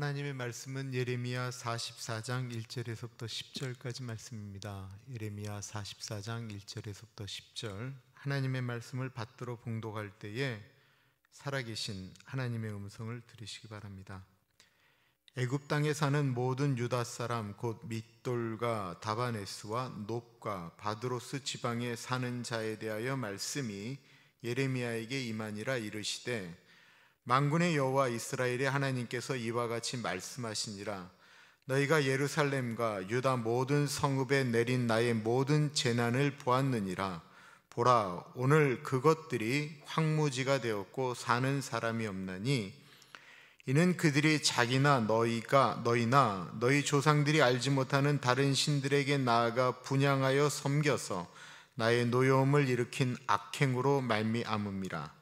하나님의 말씀은 예레미야 44장 1절에서부터 10절까지 말씀입니다. 예레미야 44장 1절에서부터 10절. 하나님의 말씀을 받들어 봉독할 때에 살아계신 하나님의 음성을 들으시기 바랍니다. 애굽 땅에 사는 모든 유다 사람 곧 밑돌과 다바네스와 높과 바드로스 지방에 사는 자에 대하여 말씀이 예레미야에게 임하니라 이르시되 만군의 여호와 이스라엘의 하나님께서 이와 같이 말씀하시니라 너희가 예루살렘과 유다 모든 성읍에 내린 나의 모든 재난을 보았느니라 보라 오늘 그것들이 황무지가 되었고 사는 사람이 없나니 이는 그들이 자기나 너희가 너희나 너희 조상들이 알지 못하는 다른 신들에게 나아가 분양하여 섬겨서 나의 노여움을 일으킨 악행으로 말미암음이라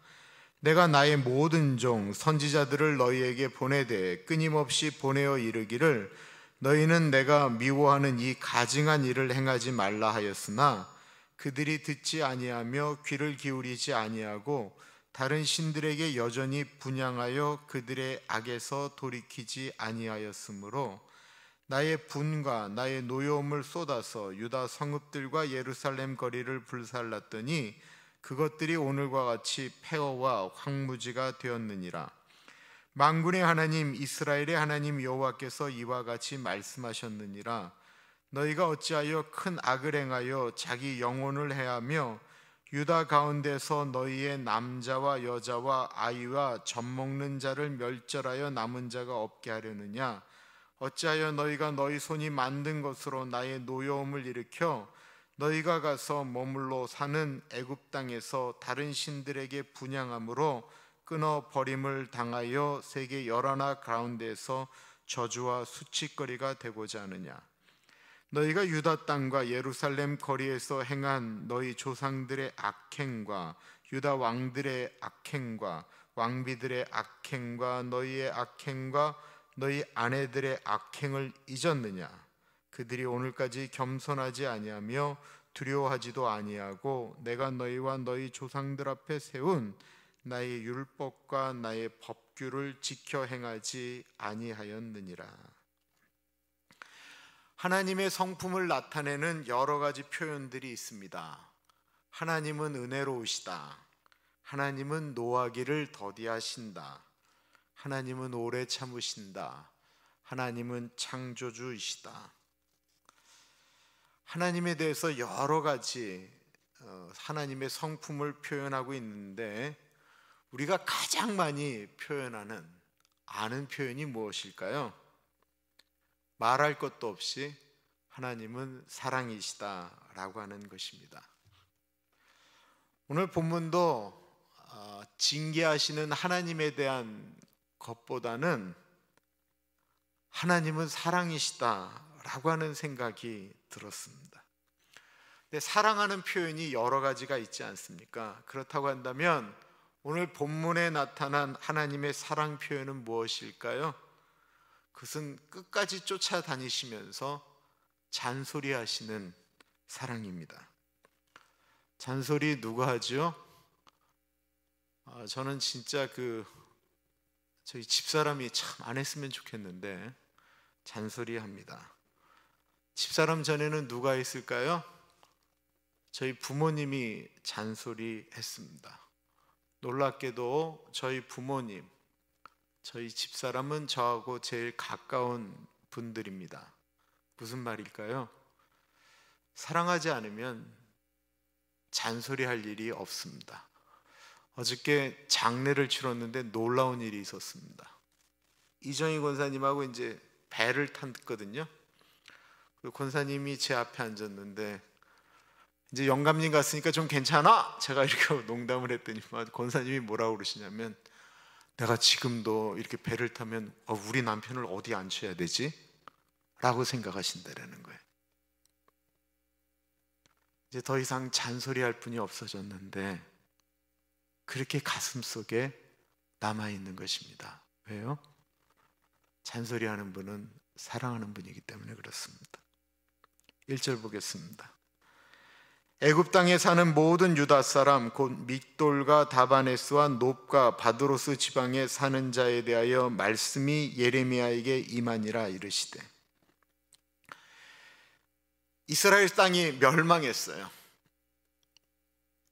내가 나의 모든 종 선지자들을 너희에게 보내되 끊임없이 보내어 이르기를 너희는 내가 미워하는 이 가증한 일을 행하지 말라 하였으나 그들이 듣지 아니하며 귀를 기울이지 아니하고 다른 신들에게 여전히 분양하여 그들의 악에서 돌이키지 아니하였으므로 나의 분과 나의 노여움을 쏟아서 유다 성읍들과 예루살렘 거리를 불살랐더니 그것들이 오늘과 같이 폐허와 황무지가 되었느니라. 만군의 하나님 이스라엘의 하나님 여호와께서 이와 같이 말씀하셨느니라. 너희가 어찌하여 큰 악을 행하여 자기 영혼을 해하며 유다 가운데서 너희의 남자와 여자와 아이와 젖먹는 자를 멸절하여 남은 자가 없게 하려느냐 어찌하여 너희가 너희 손이 만든 것으로 나의 노여움을 일으켜 너희가 가서 머물러 사는 애굽 땅에서 다른 신들에게 분양함으로 끊어 버림을 당하여 세계 열하나 가운데에서 저주와 수치거리가 되고자 하느냐 너희가 유다 땅과 예루살렘 거리에서 행한 너희 조상들의 악행과 유다 왕들의 악행과 왕비들의 악행과 너희의 악행과 너희 아내들의 악행을 잊었느냐 그들이 오늘까지 겸손하지 아니하며 두려워하지도 아니하고 내가 너희와 너희 조상들 앞에 세운 나의 율법과 나의 법규를 지켜 행하지 아니하였느니라. 하나님의 성품을 나타내는 여러 가지 표현들이 있습니다. 하나님은 은혜로우시다. 하나님은 노하기를 더디하신다. 하나님은 오래 참으신다. 하나님은 창조주이시다. 하나님에 대해서 여러 가지 어, 하나님의 성품을 표현하고 있는데 우리가 가장 많이 표현하는 아는 표현이 무엇일까요? 말할 것도 없이 하나님은 사랑이시다라고 하는 것입니다. 오늘 본문도 어, 징계하시는 하나님에 대한 것보다는 하나님은 사랑이시다 라고 하는 생각이 들었습니다. 근데 사랑하는 표현이 여러 가지가 있지 않습니까? 그렇다고 한다면 오늘 본문에 나타난 하나님의 사랑 표현은 무엇일까요? 그것은 끝까지 쫓아다니시면서 잔소리하시는 사랑입니다. 잔소리 누가 하지 아, 저는 진짜 그 저희 집사람이 참 안 했으면 좋겠는데 잔소리합니다. 집사람 전에는 누가 있을까요? 저희 부모님이 잔소리 했습니다. 놀랍게도 저희 부모님, 저희 집사람은 저하고 제일 가까운 분들입니다. 무슨 말일까요? 사랑하지 않으면 잔소리할 일이 없습니다. 어저께 장례를 치렀는데 놀라운 일이 있었습니다. 이정희 권사님하고 이제 배를 탔거든요. 그 권사님이 제 앞에 앉았는데 이제 영감님 갔으니까 좀 괜찮아? 제가 이렇게 농담을 했더니 아, 권사님이 뭐라고 그러시냐면 내가 지금도 이렇게 배를 타면 어, 우리 남편을 어디 앉혀야 되지? 라고 생각하신다라는 거예요. 이제 더 이상 잔소리할 분이 없어졌는데 그렇게 가슴 속에 남아 있는 것입니다. 왜요? 잔소리하는 분은 사랑하는 분이기 때문에 그렇습니다. 1절 보겠습니다. 애굽 땅에 사는 모든 유다 사람 곧 믹돌과 다바네스와 높과 바드로스 지방에 사는 자에 대하여 말씀이 예레미야에게 임하니라 이르시되 이스라엘 땅이 멸망했어요.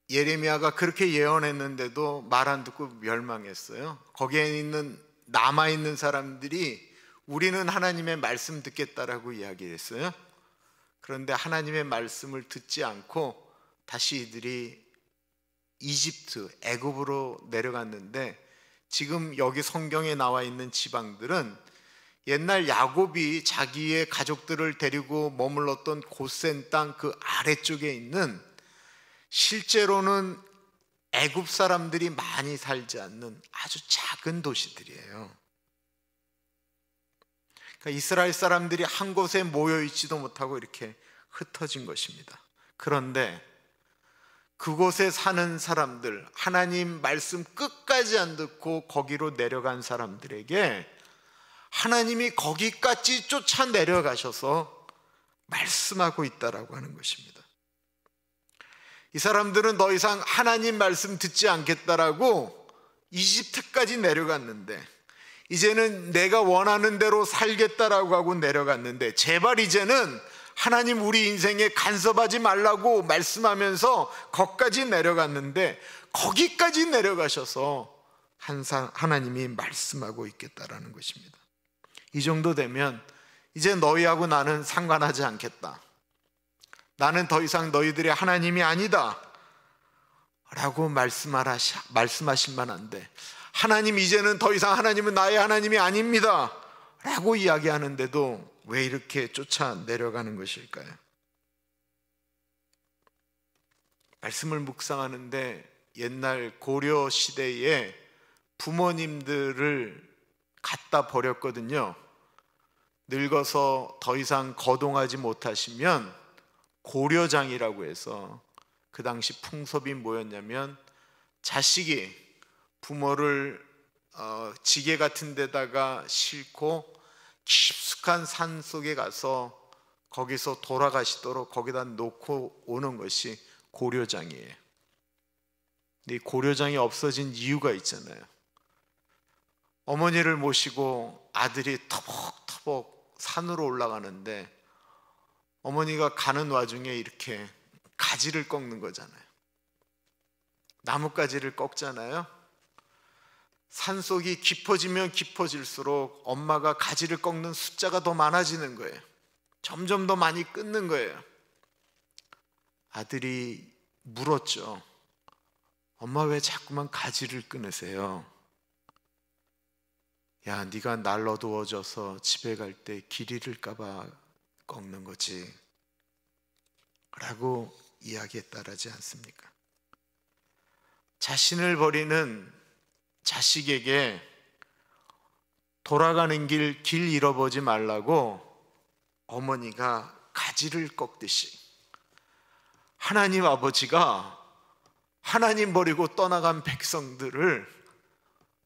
예레미야가 그렇게 예언했는데도 말 안 듣고 멸망했어요. 거기에 있는 남아 있는 사람들이 우리는 하나님의 말씀 듣겠다라고 이야기했어요. 그런데 하나님의 말씀을 듣지 않고 다시 이들이 이집트 애굽으로 내려갔는데 지금 여기 성경에 나와 있는 지방들은 옛날 야곱이 자기의 가족들을 데리고 머물렀던 고센 땅 그 아래쪽에 있는 실제로는 애굽 사람들이 많이 살지 않는 아주 작은 도시들이에요. 그러니까 이스라엘 사람들이 한 곳에 모여 있지도 못하고 이렇게 흩어진 것입니다. 그런데 그곳에 사는 사람들, 하나님 말씀 끝까지 안 듣고 거기로 내려간 사람들에게 하나님이 거기까지 쫓아 내려가셔서 말씀하고 있다라고 하는 것입니다. 이 사람들은 더 이상 하나님 말씀 듣지 않겠다라고 이집트까지 내려갔는데 이제는 내가 원하는 대로 살겠다라고 하고 내려갔는데 제발 이제는 하나님 우리 인생에 간섭하지 말라고 말씀하면서 거기까지 내려갔는데 거기까지 내려가셔서 항상 하나님이 말씀하고 있겠다라는 것입니다. 이 정도 되면 이제 너희하고 나는 상관하지 않겠다. 나는 더 이상 너희들의 하나님이 아니다. 라고 말씀하라, 말씀하실 만한데 하나님 이제는 더 이상 하나님은 나의 하나님이 아닙니다. 라고 이야기하는데도 왜 이렇게 쫓아 내려가는 것일까요? 말씀을 묵상하는데 옛날 고려 시대에 부모님들을 갖다 버렸거든요. 늙어서 더 이상 거동하지 못하시면 고려장이라고 해서 그 당시 풍습이 뭐였냐면 자식이 부모를 어, 지게 같은 데다가 싣고 깊숙한 산 속에 가서 거기서 돌아가시도록 거기다 놓고 오는 것이 고려장이에요. 이 고려장이 없어진 이유가 있잖아요. 어머니를 모시고 아들이 터벅터벅 산으로 올라가는데 어머니가 가는 와중에 이렇게 가지를 꺾는 거잖아요. 나뭇가지를 꺾잖아요. 산속이 깊어지면 깊어질수록 엄마가 가지를 꺾는 숫자가 더 많아지는 거예요. 점점 더 많이 끊는 거예요. 아들이 물었죠. 엄마 왜 자꾸만 가지를 끊으세요? 야, 네가 날 어두워져서 집에 갈 때길이를까봐 꺾는 거지. 라고 이야기에 따르지 않습니까? 자신을 버리는 자식에게 돌아가는 길, 길 잃어보지 말라고 어머니가 가지를 꺾듯이 하나님 아버지가 하나님 버리고 떠나간 백성들을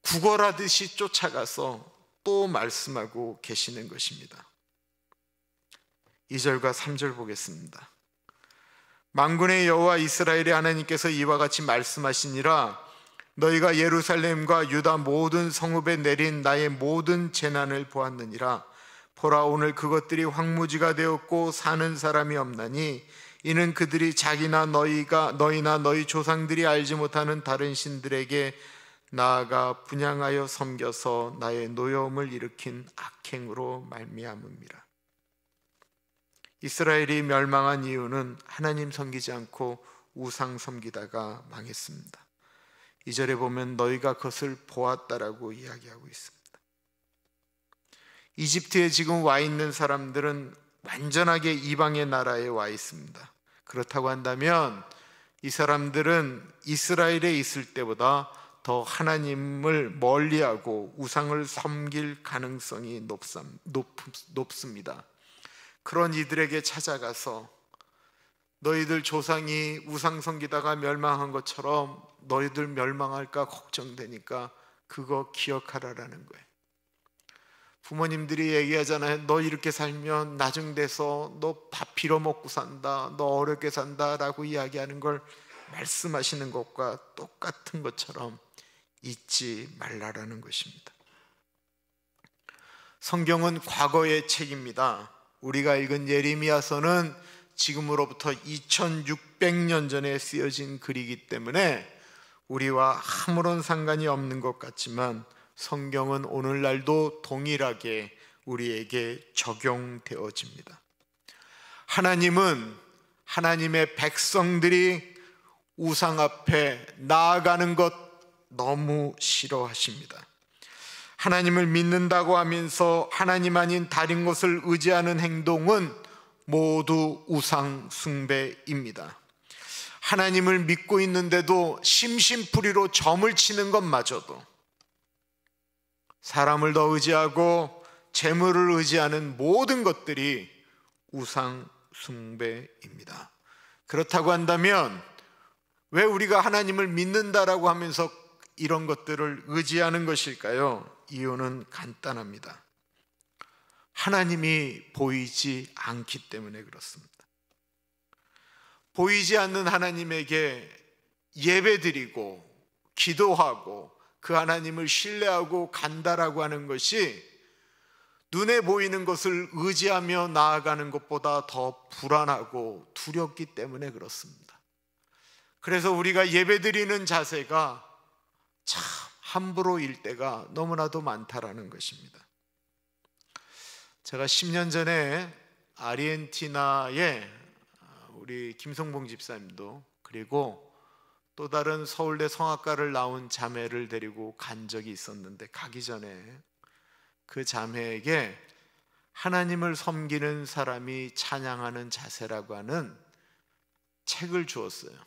구걸하듯이 쫓아가서 또 말씀하고 계시는 것입니다. 2절과 3절 보겠습니다. 망군의 여호와 이스라엘의 하나님께서 이와 같이 말씀하시니라 너희가 예루살렘과 유다 모든 성읍에 내린 나의 모든 재난을 보았느니라. 보라 오늘 그것들이 황무지가 되었고 사는 사람이 없나니 이는 그들이 자기나 너희가 너희나 너희 조상들이 알지 못하는 다른 신들에게 나아가 분양하여 섬겨서 나의 노여움을 일으킨 악행으로 말미암음이라. 이스라엘이 멸망한 이유는 하나님 섬기지 않고 우상 섬기다가 망했습니다. 2절에 보면 너희가 그것을 보았다라고 이야기하고 있습니다. 이집트에 지금 와 있는 사람들은 완전하게 이방의 나라에 와 있습니다. 그렇다고 한다면 이 사람들은 이스라엘에 있을 때보다 더 하나님을 멀리하고 우상을 섬길 가능성이 높습니다. 그런 이들에게 찾아가서 너희들 조상이 우상 섬기다가 멸망한 것처럼 너희들 멸망할까 걱정되니까 그거 기억하라라는 거예요. 부모님들이 얘기하잖아요. 너 이렇게 살면 나중 돼서 너 밥 빌어먹고 산다. 너 어렵게 산다. 라고 이야기하는 걸 말씀하시는 것과 똑같은 것처럼 잊지 말라라는 것입니다. 성경은 과거의 책입니다. 우리가 읽은 예레미야서는 지금으로부터 2600년 전에 쓰여진 글이기 때문에 우리와 아무런 상관이 없는 것 같지만 성경은 오늘날도 동일하게 우리에게 적용되어집니다. 하나님은 하나님의 백성들이 우상 앞에 나아가는 것 너무 싫어하십니다. 하나님을 믿는다고 하면서 하나님 아닌 다른 것을 의지하는 행동은 모두 우상 숭배입니다. 하나님을 믿고 있는데도 심심풀이로 점을 치는 것마저도 사람을 더 의지하고 재물을 의지하는 모든 것들이 우상 숭배입니다. 그렇다고 한다면 왜 우리가 하나님을 믿는다라고 하면서 이런 것들을 의지하는 것일까요? 이유는 간단합니다. 하나님이 보이지 않기 때문에 그렇습니다. 보이지 않는 하나님에게 예배드리고 기도하고 그 하나님을 신뢰하고 간다라고 하는 것이 눈에 보이는 것을 의지하며 나아가는 것보다 더 불안하고 두렵기 때문에 그렇습니다. 그래서 우리가 예배드리는 자세가 참 함부로일 때가 너무나도 많다라는 것입니다. 제가 10년 전에 아르헨티나에 아, 우리 김성봉 집사님도 그리고 또 다른 서울대 성악과를 나온 자매를 데리고 간 적이 있었는데 가기 전에 그 자매에게 하나님을 섬기는 사람이 찬양하는 자세라고 하는 책을 주었어요.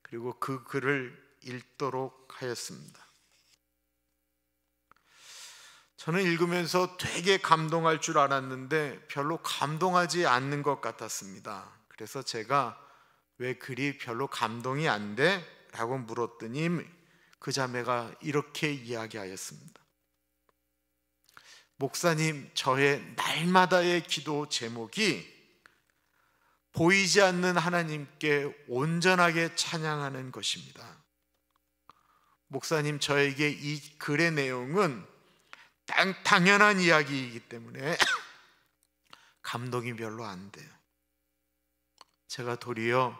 그리고 그 글을 읽도록 하였습니다. 저는 읽으면서 되게 감동할 줄 알았는데 별로 감동하지 않는 것 같았습니다. 그래서 제가 왜 그리 별로 감동이 안 돼? 라고 물었더니 그 자매가 이렇게 이야기하였습니다. 목사님, 저의 날마다의 기도 제목이 보이지 않는 하나님께 온전하게 찬양하는 것입니다. 목사님, 저에게 이 글의 내용은 당연한 이야기이기 때문에 감동이 별로 안 돼요. 제가 도리어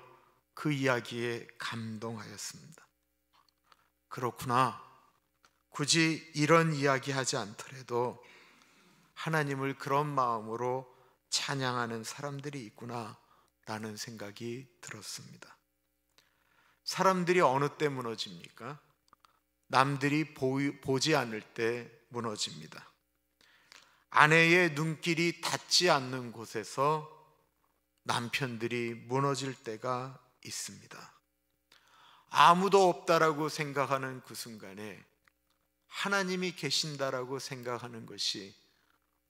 그 이야기에 감동하였습니다. 그렇구나. 굳이 이런 이야기 하지 않더라도 하나님을 그런 마음으로 찬양하는 사람들이 있구나라는 생각이 들었습니다. 사람들이 어느 때 무너집니까? 남들이 보이, 보지 않을 때 무너집니다. 아내의 눈길이 닿지 않는 곳에서 남편들이 무너질 때가 있습니다. 아무도 없다라고 생각하는 그 순간에 하나님이 계신다라고 생각하는 것이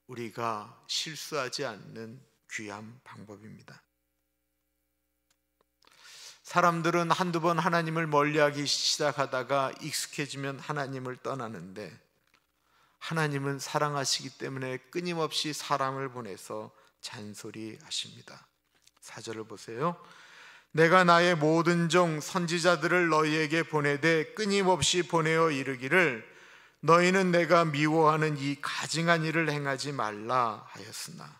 우리가 실수하지 않는 귀한 방법입니다. 사람들은 한두 번 하나님을 멀리하기 시작하다가 익숙해지면 하나님을 떠나는데 하나님은 사랑하시기 때문에 끊임없이 사람을 보내서 잔소리하십니다. 사절을 보세요. 내가 나의 모든 종 선지자들을 너희에게 보내되 끊임없이 보내어 이르기를 너희는 내가 미워하는 이 가증한 일을 행하지 말라 하였으나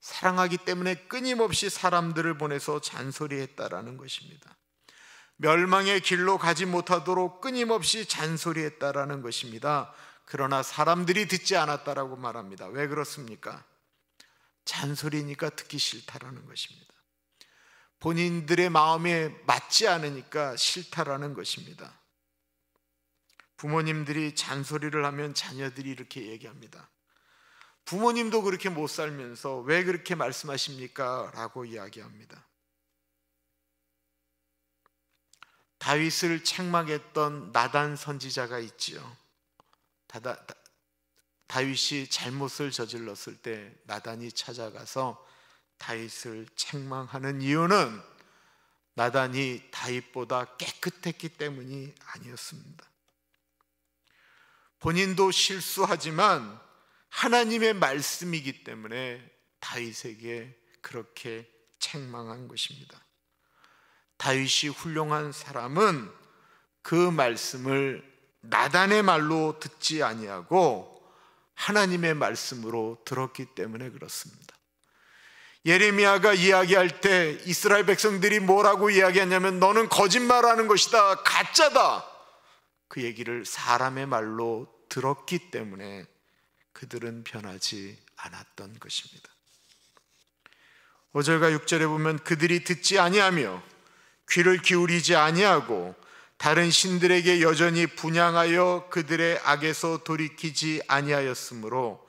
사랑하기 때문에 끊임없이 사람들을 보내서 잔소리했다라는 것입니다. 멸망의 길로 가지 못하도록 끊임없이 잔소리했다라는 것입니다. 그러나 사람들이 듣지 않았다라고 말합니다. 왜 그렇습니까? 잔소리니까 듣기 싫다라는 것입니다. 본인들의 마음에 맞지 않으니까 싫다라는 것입니다. 부모님들이 잔소리를 하면 자녀들이 이렇게 얘기합니다. 부모님도 그렇게 못 살면서 왜 그렇게 말씀하십니까? 라고 이야기합니다. 다윗을 책망했던 나단 선지자가 있지요. 다다, 다, 다윗이 잘못을 저질렀을 때 나단이 찾아가서 다윗을 책망하는 이유는 나단이 다윗보다 깨끗했기 때문이 아니었습니다. 본인도 실수하지만 하나님의 말씀이기 때문에 다윗에게 그렇게 책망한 것입니다. 다윗이 훌륭한 사람은 그 말씀을 나단의 말로 듣지 아니하고 하나님의 말씀으로 들었기 때문에 그렇습니다. 예레미야가 이야기할 때 이스라엘 백성들이 뭐라고 이야기하냐면 너는 거짓말하는 것이다. 가짜다. 그 얘기를 사람의 말로 들었기 때문에 그들은 변하지 않았던 것입니다. 5절과 6절에 보면 그들이 듣지 아니하며 귀를 기울이지 아니하고 다른 신들에게 여전히 분양하여 그들의 악에서 돌이키지 아니하였으므로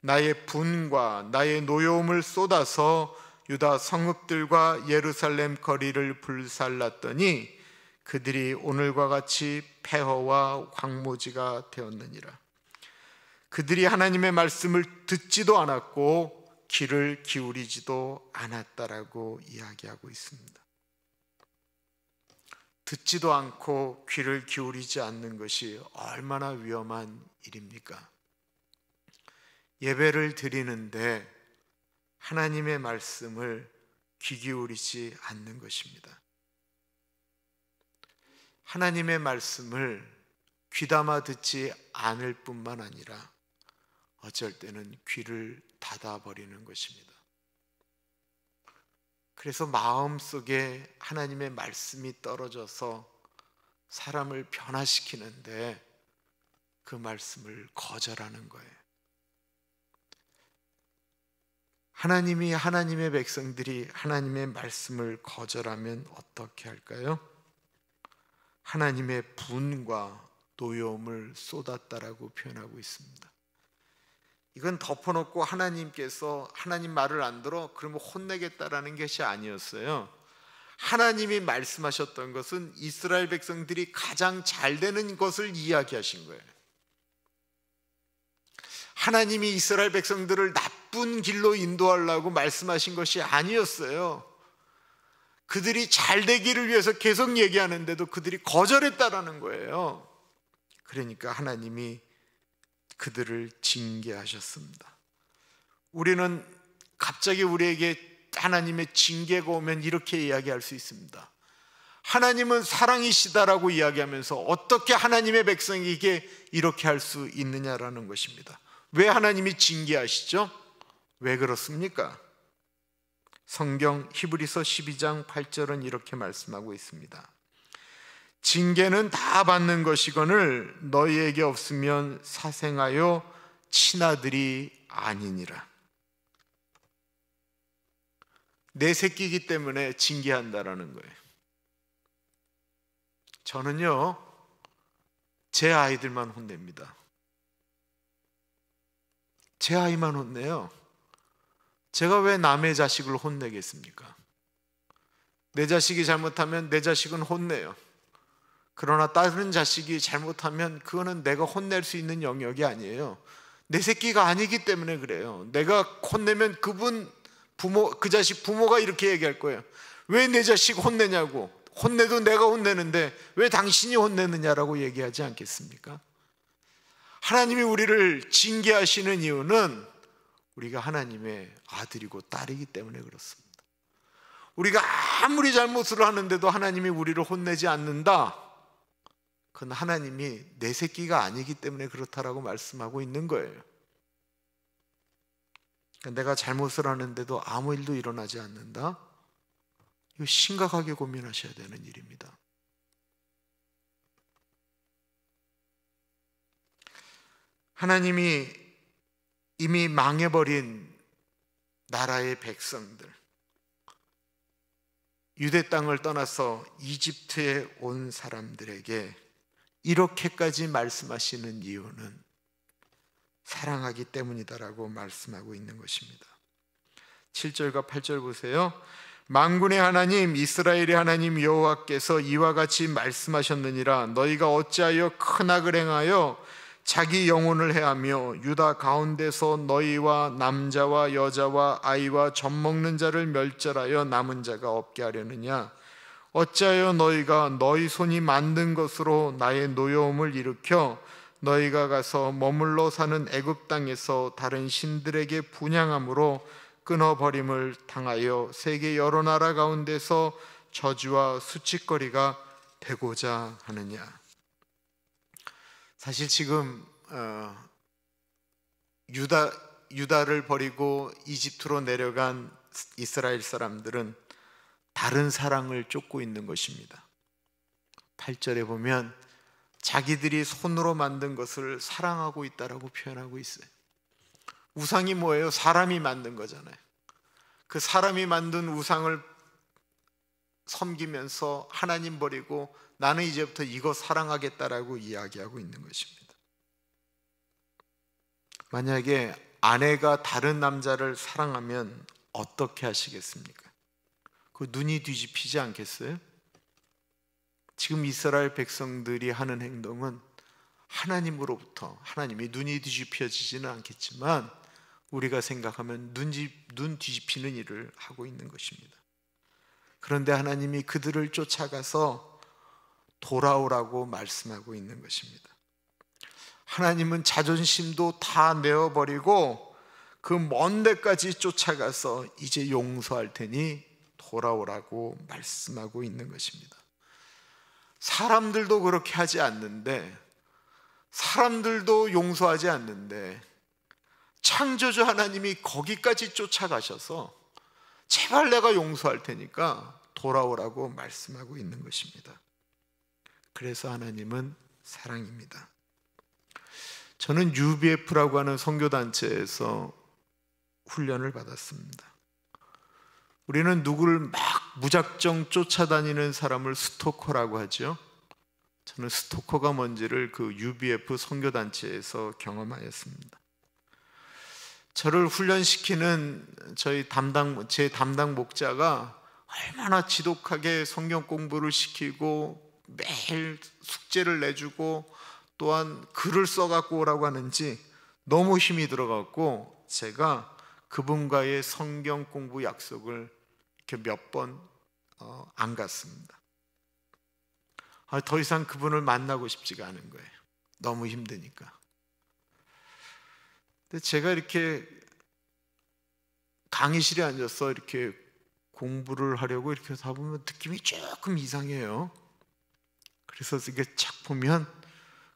나의 분과 나의 노여움을 쏟아서 유다 성읍들과 예루살렘 거리를 불살랐더니 그들이 오늘과 같이 폐허와 광모지가 되었느니라. 그들이 하나님의 말씀을 듣지도 않았고 귀를 기울이지도 않았다라고 이야기하고 있습니다. 듣지도 않고 귀를 기울이지 않는 것이 얼마나 위험한 일입니까? 예배를 드리는데 하나님의 말씀을 귀 기울이지 않는 것입니다. 하나님의 말씀을 귀담아 듣지 않을 뿐만 아니라 어쩔 때는 귀를 닫아버리는 것입니다. 그래서 마음속에 하나님의 말씀이 떨어져서 사람을 변화시키는데 그 말씀을 거절하는 거예요. 하나님이 하나님의 백성들이 하나님의 말씀을 거절하면 어떻게 할까요? 하나님의 분과 노여움을 쏟았다라고 표현하고 있습니다. 이건 덮어놓고 하나님께서 하나님 말을 안 들어 그러면 혼내겠다라는 것이 아니었어요. 하나님이 말씀하셨던 것은 이스라엘 백성들이 가장 잘 되는 것을 이야기하신 거예요. 하나님이 이스라엘 백성들을 나쁜 길로 인도하려고 말씀하신 것이 아니었어요. 그들이 잘 되기를 위해서 계속 얘기하는데도 그들이 거절했다라는 거예요. 그러니까 하나님이 그들을 징계하셨습니다. 우리는 갑자기 우리에게 하나님의 징계가 오면 이렇게 이야기할 수 있습니다. 하나님은 사랑이시다라고 이야기하면서 어떻게 하나님의 백성에게 이렇게 할 수 있느냐라는 것입니다. 왜 하나님이 징계하시죠? 왜 그렇습니까? 성경 히브리서 12장 8절은 이렇게 말씀하고 있습니다. 징계는 다 받는 것이거늘 너희에게 없으면 사생하여 친아들이 아니니라. 내 새끼이기 때문에 징계한다라는 거예요. 저는요, 제 아이들만 혼냅니다. 제 아이만 혼내요. 제가 왜 남의 자식을 혼내겠습니까? 내 자식이 잘못하면 내 자식은 혼내요. 그러나 다른 자식이 잘못하면 그거는 내가 혼낼 수 있는 영역이 아니에요. 내 새끼가 아니기 때문에 그래요. 내가 혼내면 그분 부모 그 자식 부모가 이렇게 얘기할 거예요. 왜 내 자식 혼내냐고. 혼내도 내가 혼내는데 왜 당신이 혼내느냐라고 얘기하지 않겠습니까? 하나님이 우리를 징계하시는 이유는 우리가 하나님의 아들이고 딸이기 때문에 그렇습니다. 우리가 아무리 잘못을 하는데도 하나님이 우리를 혼내지 않는다. 그건 하나님이 내 새끼가 아니기 때문에 그렇다라고 말씀하고 있는 거예요. 내가 잘못을 하는데도 아무 일도 일어나지 않는다? 이거 심각하게 고민하셔야 되는 일입니다. 하나님이 이미 망해버린 나라의 백성들, 유대 땅을 떠나서 이집트에 온 사람들에게 이렇게까지 말씀하시는 이유는 사랑하기 때문이다라고 말씀하고 있는 것입니다. 7절과 8절 보세요. 만군의 하나님 이스라엘의 하나님 여호와께서 이와 같이 말씀하셨느니라 너희가 어찌하여 큰 악을 행하여 자기 영혼을 해하며 유다 가운데서 너희와 남자와 여자와 아이와 젖먹는 자를 멸절하여 남은 자가 없게 하려느냐 어찌하여 너희가 너희 손이 만든 것으로 나의 노여움을 일으켜 너희가 가서 머물러 사는 애굽 땅에서 다른 신들에게 분양함으로 끊어버림을 당하여 세계 여러 나라 가운데서 저주와 수치거리가 되고자 하느냐. 사실 지금 어, 유다 유다를 버리고 이집트로 내려간 이스라엘 사람들은 다른 사랑을 쫓고 있는 것입니다. 8절에 보면 자기들이 손으로 만든 것을 사랑하고 있다라고 표현하고 있어요. 우상이 뭐예요? 사람이 만든 거잖아요. 그 사람이 만든 우상을 섬기면서 하나님 버리고 나는 이제부터 이거 사랑하겠다라고 이야기하고 있는 것입니다. 만약에 아내가 다른 남자를 사랑하면 어떻게 하시겠습니까? 그 눈이 뒤집히지 않겠어요? 지금 이스라엘 백성들이 하는 행동은 하나님으로부터 하나님이 눈이 뒤집혀지지는 않겠지만 우리가 생각하면 눈, 눈 뒤집히는 일을 하고 있는 것입니다. 그런데 하나님이 그들을 쫓아가서 돌아오라고 말씀하고 있는 것입니다. 하나님은 자존심도 다 내어버리고 그먼 데까지 쫓아가서 이제 용서할 테니 돌아오라고 말씀하고 있는 것입니다. 사람들도 그렇게 하지 않는데, 사람들도 용서하지 않는데, 창조주 하나님이 거기까지 쫓아가셔서, 제발 내가 용서할 테니까 돌아오라고 말씀하고 있는 것입니다. 그래서 하나님은 사랑입니다. 저는 UBF라고 하는 선교단체에서 훈련을 받았습니다. 우리는 누구를 막 무작정 쫓아다니는 사람을 스토커라고 하죠. 저는 스토커가 뭔지를 그 UBF 선교단체에서 경험하였습니다. 저를 훈련시키는 저희 담당 제 담당 목자가 얼마나 지독하게 성경 공부를 시키고 매일 숙제를 내주고 또한 글을 써갖고 오라고 하는지 너무 힘이 들어갔고 제가 그분과의 성경 공부 약속을 이렇게 몇 번안 어, 갔습니다. 아, 더 이상 그분을 만나고 싶지가 않은 거예요. 너무 힘드니까. 근데 제가 이렇게 강의실에 앉아서 이렇게 공부를 하려고 이렇게 다 보면 느낌이 조금 이상해요. 그래서 이게 착 보면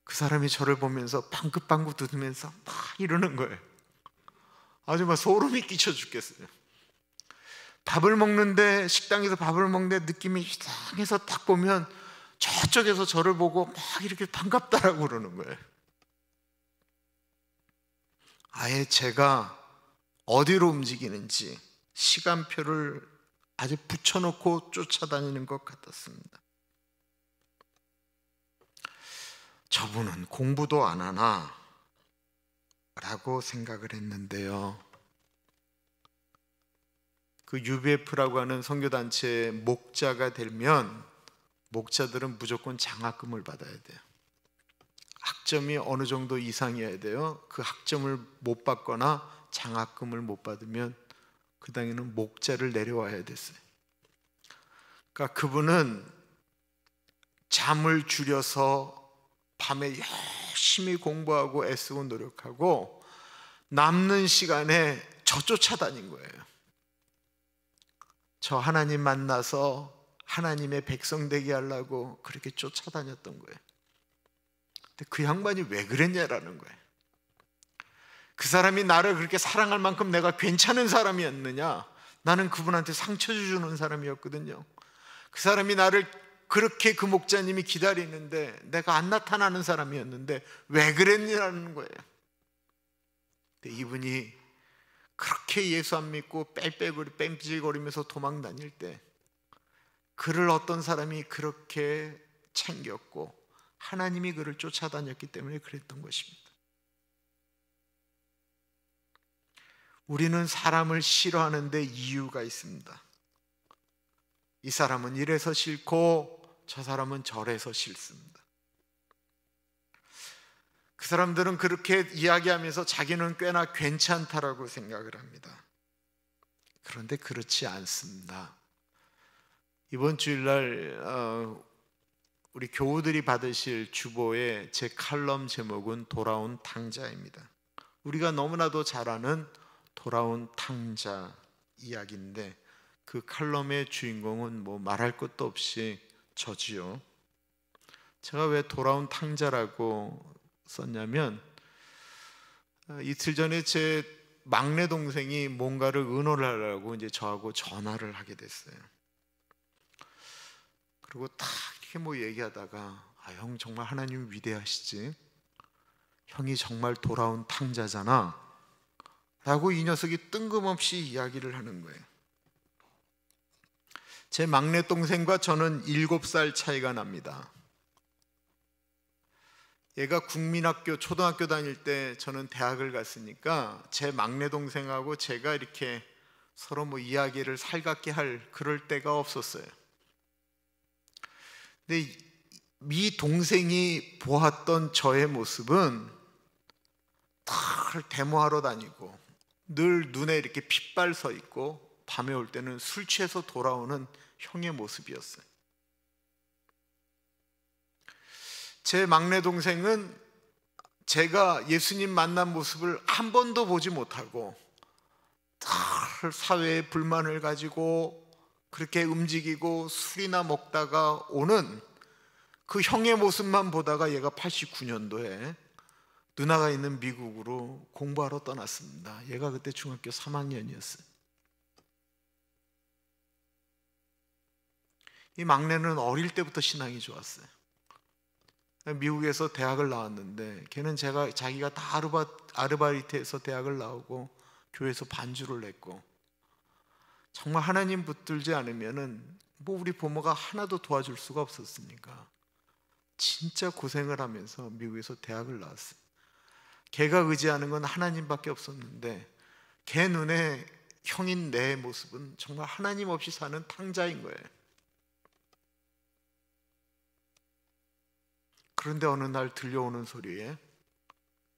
그 사람이 저를 보면서 방긋방긋 웃으면서 막 이러는 거예요. 아주 막 소름이 끼쳐 죽겠어요. 밥을 먹는데 식당에서 밥을 먹는데 느낌이 이상해서 딱 보면 저쪽에서 저를 보고 막 이렇게 반갑다라고 그러는 거예요. 아예 제가 어디로 움직이는지 시간표를 아주 붙여놓고 쫓아다니는 것 같았습니다. 저분은 공부도 안 하나 라고 생각을 했는데요. 그 UBF라고 하는 선교단체의 목자가 되면 목자들은 무조건 장학금을 받아야 돼요. 학점이 어느 정도 이상이어야 돼요. 그 학점을 못 받거나 장학금을 못 받으면 그 당에는 목자를 내려와야 됐어요. 그러니까 그분은 잠을 줄여서 밤에 열심히 공부하고 애쓰고 노력하고 남는 시간에 저 쫓아다닌 거예요. 저 하나님 만나서 하나님의 백성 되게 하려고 그렇게 쫓아다녔던 거예요. 근데 그 양반이 왜 그랬냐라는 거예요. 그 사람이 나를 그렇게 사랑할 만큼 내가 괜찮은 사람이었느냐? 나는 그분한테 상처 주는 사람이었거든요. 그 사람이 나를 그렇게 그 목자님이 기다리는데 내가 안 나타나는 사람이었는데 왜 그랬냐는 거예요. 이분이 그렇게 예수 안 믿고 뺄빼거리 뺨질거리면서 도망 다닐 때 그를 어떤 사람이 그렇게 챙겼고 하나님이 그를 쫓아다녔기 때문에 그랬던 것입니다. 우리는 사람을 싫어하는데 이유가 있습니다. 이 사람은 이래서 싫고 저 사람은 절에서 싫습니다. 그 사람들은 그렇게 이야기하면서 자기는 꽤나 괜찮다라고 생각을 합니다. 그런데 그렇지 않습니다. 이번 주일날 어, 우리 교우들이 받으실 주보의 제 칼럼 제목은 돌아온 탕자입니다. 우리가 너무나도 잘 아는 돌아온 탕자 이야기인데 그 칼럼의 주인공은 뭐 말할 것도 없이 저지요. 제가 왜 돌아온 탕자라고 썼냐면 이틀 전에 제 막내 동생이 뭔가를 의논을 하려고 이제 저하고 전화를 하게 됐어요. 그리고 딱 이렇게 뭐 얘기하다가 아, 형 정말 하나님 위대하시지. 형이 정말 돌아온 탕자잖아. 라고 이 녀석이 뜬금없이 이야기를 하는 거예요. 제 막내 동생과 저는 7살 차이가 납니다. 얘가 국민학교 초등학교 다닐 때 저는 대학을 갔으니까 제 막내 동생하고 제가 이렇게 서로 뭐 이야기를 살갑게 할 그럴 때가 없었어요. 근데 미 동생이 보았던 저의 모습은 늘 데모하러 다니고 늘 눈에 이렇게 핏발 서 있고 밤에 올 때는 술 취해서 돌아오는 형의 모습이었어요. 제 막내 동생은 제가 예수님 만난 모습을 한 번도 보지 못하고 늘 사회에 불만을 가지고 그렇게 움직이고 술이나 먹다가 오는 그 형의 모습만 보다가 얘가 89년도에 누나가 있는 미국으로 공부하러 떠났습니다. 얘가 그때 중학교 3학년이었어요. 이 막내는 어릴 때부터 신앙이 좋았어요. 미국에서 대학을 나왔는데 걔는 제가 자기가 다 아르바, 아르바이트해서 대학을 나오고 교회에서 반주를 냈고 정말 하나님 붙들지 않으면뭐 우리 부모가 하나도 도와줄 수가 없었으니까 진짜 고생을 하면서 미국에서 대학을 나왔어요. 걔가 의지하는 건 하나님밖에 없었는데 걔 눈에 형인 내 모습은 정말 하나님 없이 사는 탕자인 거예요. 그런데 어느 날 들려오는 소리에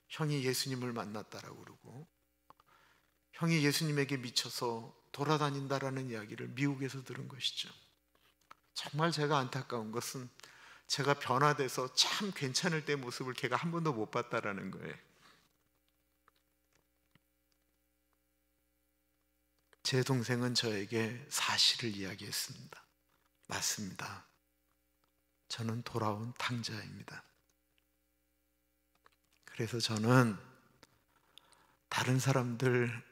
형이 예수님을 만났다라고 그러고 형이 예수님에게 미쳐서 돌아다닌다라는 이야기를 미국에서 들은 것이죠. 정말 제가 안타까운 것은 제가 변화돼서 참 괜찮을 때 모습을 걔가 한 번도 못 봤다라는 거예요. 제 동생은 저에게 사실을 이야기했습니다. 맞습니다. 저는 돌아온 탕자입니다. 그래서 저는 다른 사람들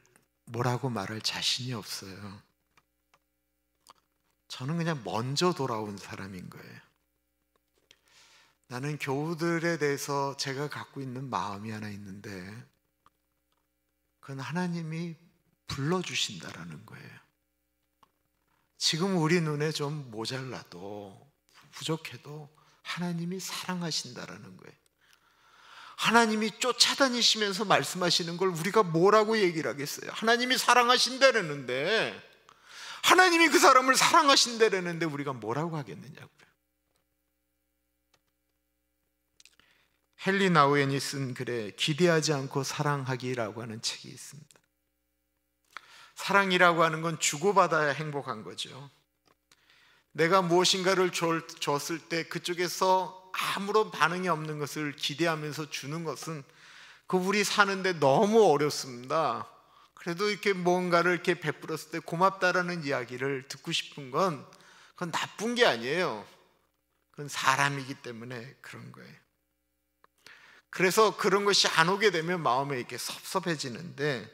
뭐라고 말할 자신이 없어요. 저는 그냥 먼저 돌아온 사람인 거예요. 나는 교우들에 대해서 제가 갖고 있는 마음이 하나 있는데, 그건 하나님이 불러주신다라는 거예요. 지금 우리 눈에 좀 모자라도 부족해도 하나님이 사랑하신다라는 거예요. 하나님이 쫓아다니시면서 말씀하시는 걸 우리가 뭐라고 얘기를 하겠어요? 하나님이 사랑하신다라는데 하나님이 그 사람을 사랑하신다라는데 우리가 뭐라고 하겠느냐고요. 헨리 나우엔이 쓴 글에 기대하지 않고 사랑하기라고 하는 책이 있습니다. 사랑이라고 하는 건 주고받아야 행복한 거죠. 내가 무엇인가를 줬을 때 그쪽에서 아무런 반응이 없는 것을 기대하면서 주는 것은 그 우리 사는데 너무 어렵습니다. 그래도 이렇게 뭔가를 이렇게 베풀었을 때 고맙다라는 이야기를 듣고 싶은 건 그건 나쁜 게 아니에요. 그건 사람이기 때문에 그런 거예요. 그래서 그런 것이 안 오게 되면 마음에 이렇게 섭섭해지는데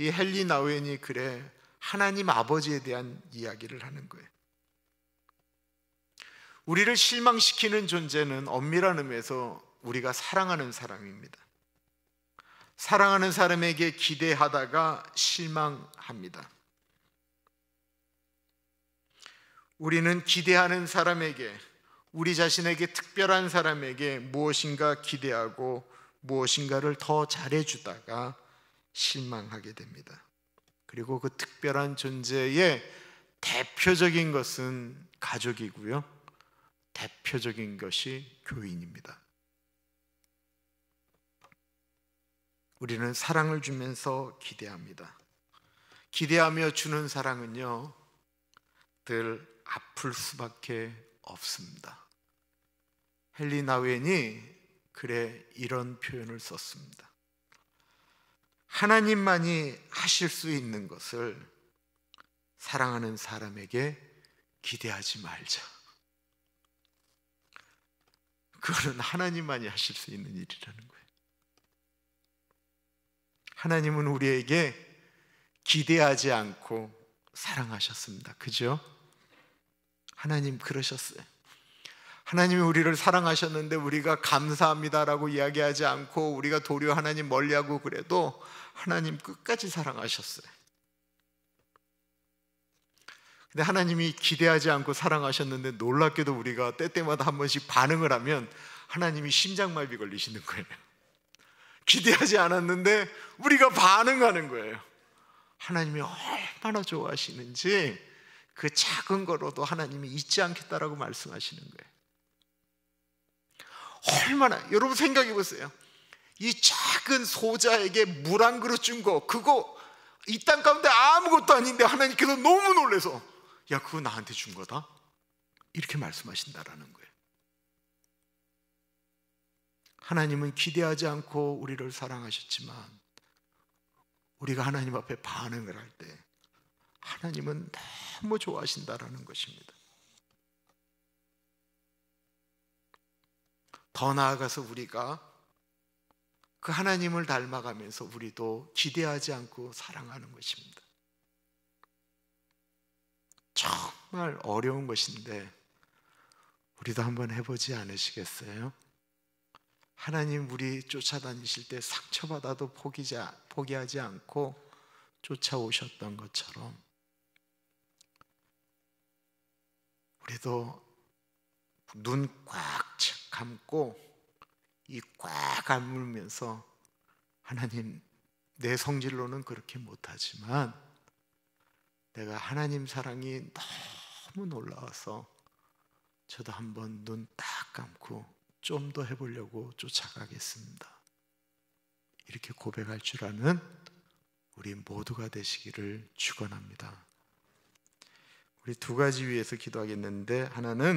이 헨리 나우엔이 그래 하나님 아버지에 대한 이야기를 하는 거예요. 우리를 실망시키는 존재는 엄밀한 의미에서 우리가 사랑하는 사람입니다. 사랑하는 사람에게 기대하다가 실망합니다. 우리는 기대하는 사람에게, 우리 자신에게 특별한 사람에게 무엇인가 기대하고 무엇인가를 더 잘해주다가 실망하게 됩니다. 그리고 그 특별한 존재의 대표적인 것은 가족이고요. 대표적인 것이 교인입니다. 우리는 사랑을 주면서 기대합니다. 기대하며 주는 사랑은요, 늘 아플 수밖에 없습니다. 헨리 나웬이 그래 이런 표현을 썼습니다. 하나님만이 하실 수 있는 것을 사랑하는 사람에게 기대하지 말자. 그거는 하나님만이 하실 수 있는 일이라는 거예요. 하나님은 우리에게 기대하지 않고 사랑하셨습니다. 그죠? 하나님 그러셨어요. 하나님이 우리를 사랑하셨는데 우리가 감사합니다라고 이야기하지 않고 우리가 도리어 하나님 멀리하고 그래도 하나님 끝까지 사랑하셨어요. 근데 하나님이 기대하지 않고 사랑하셨는데 놀랍게도 우리가 때때마다 한 번씩 반응을 하면 하나님이 심장마비 걸리시는 거예요. 기대하지 않았는데 우리가 반응하는 거예요. 하나님이 얼마나 좋아하시는지 그 작은 거로도 하나님이 잊지 않겠다라고 말씀하시는 거예요. 얼마나 여러분 생각해 보세요. 이 작은 소자에게 물 한 그릇 준 거 그거 이 땅 가운데 아무것도 아닌데 하나님께서 너무 놀래서 야, 그거 나한테 준 거다? 이렇게 말씀하신다라는 거예요. 하나님은 기대하지 않고 우리를 사랑하셨지만 우리가 하나님 앞에 반응을 할 때 하나님은 너무 좋아하신다라는 것입니다. 더 나아가서 우리가 그 하나님을 닮아가면서 우리도 기대하지 않고 사랑하는 것입니다. 정말 어려운 것인데 우리도 한번 해보지 않으시겠어요? 하나님 우리 쫓아다니실 때 상처받아도 포기자, 포기하지 않고 쫓아오셨던 것처럼 우리도 눈 꽉 감고 이꽉 감으면서 하나님 내 성질로는 그렇게 못하지만 내가 하나님 사랑이 너무 너무 놀라워서 저도 한번 눈 딱 감고 좀 더 해보려고 쫓아가겠습니다. 이렇게 고백할 줄 아는 우리 모두가 되시기를 축원합니다. 우리 두 가지 위해서 기도하겠는데 하나는